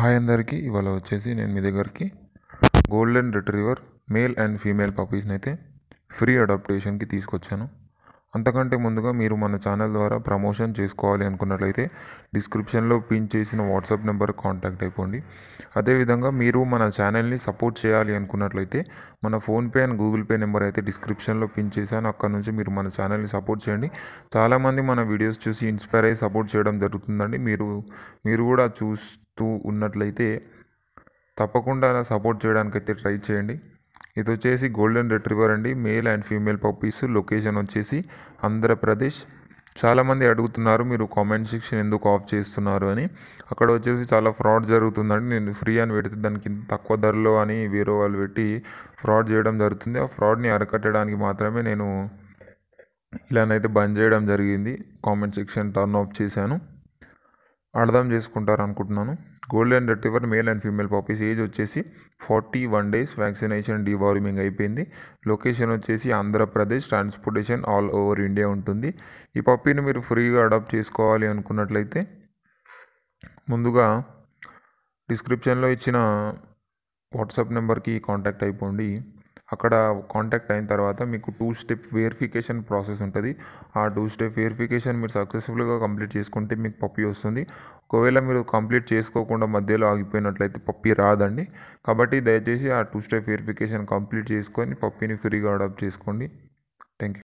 hi అందరికీ ఇవాళ వచ్చేసి నేను మీ దగ్గరికి golden retriever male and female పపీస్ని అయితే ఫ్రీ అడాప్టేషన్కి తీసుకొచ్చాను అంతకంటే ముందుగా మీరు మన ఛానల్ ద్వారా ప్రమోషన్ చేసుకోవాలి అనుకున్నట్లయితే డిస్క్రిప్షన్లో పిన్ చేసిన వాట్సాప్ నెంబర్ కాంటాక్ట్ అయిపోండి అదేవిధంగా మీరు మన ఛానల్ని సపోర్ట్ చేయాలి అనుకున్నట్లయితే మన PhonePe and Google Pay number అయితే డిస్క్రిప్షన్లో పిన్ చేశాను అక్కడ నుంచి మీరు మన ఛానల్ని సపోర్ట్ చేయండి చాలామంది మన వీడియోస్ చూసి ఇన్స్పైర్ అయ్యి సపోర్ట్ చేయడం జరుగుతుందండి మీరు మీరు కూడా చూస్ చేస్తూ ఉన్నట్లయితే తప్పకుండా సపోర్ట్ చేయడానికి అయితే ట్రై చేయండి ఇది వచ్చేసి గోల్డెన్ రిట్రీవర్ అండి male and female puppies location వచ్చేసి ఆంధ్రప్రదేశ్ చాలామంది అడుగుతున్నారు మీరు కామెంట్ సెక్షన్ ఎందుకు ఆఫ్ చేస్తున్నారు అని అక్కడ వచ్చేసి చాలా ఫ్రాడ్ జరుగుతుందండి నేను ఫ్రీ అని పెడితే దానికి తక్కువ ధరలో అని వేరే వాళ్ళు పెట్టి ఫ్రాడ్ చేయడం జరుగుతుంది ఆ ఫ్రాడ్ని అరికట్టడానికి మాత్రమే నేను ఇలానైతే బంద్ చేయడం జరిగింది కామెంట్ సెక్షన్ టర్న్ ఆఫ్ చేశాను అర్థం చేసుకుంటారు అనుకుంటున్నాను golden retriever male and female పాపీస్ age వచ్చేసి forty one days vaccination deworming అయిపోయింది లొకేషన్ వచ్చేసి Andhra Pradesh transportation all over India ఉంటుంది ఈ పప్పీని మీరు ఫ్రీగా అడాప్ట్ చేసుకోవాలి అనుకున్నట్లయితే ముందుగా డిస్క్రిప్షన్లో ఇచ్చిన వాట్సాప్ నెంబర్కి కాంటాక్ట్ అయిపోండి అక్కడ కాంటాక్ట్ అయిన తర్వాత మీకు టూ స్టెప్ వెరిఫికేషన్ ప్రాసెస్ ఉంటుంది ఆ టూ స్టెప్ వెరిఫికేషన్ మీరు సక్సెస్ఫుల్గా కంప్లీట్ చేసుకుంటే మీకు పప్పి వస్తుంది ఒకవేళ మీరు కంప్లీట్ చేసుకోకుండా మధ్యలో ఆగిపోయినట్లయితే పప్పి రాదండి కాబట్టి దయచేసి ఆ టూ స్టెప్ వెరిఫికేషన్ కంప్లీట్ చేసుకొని పప్పిని ఫ్రీగా అడాప్ట్ చేసుకోండి థ్యాంక్ యూ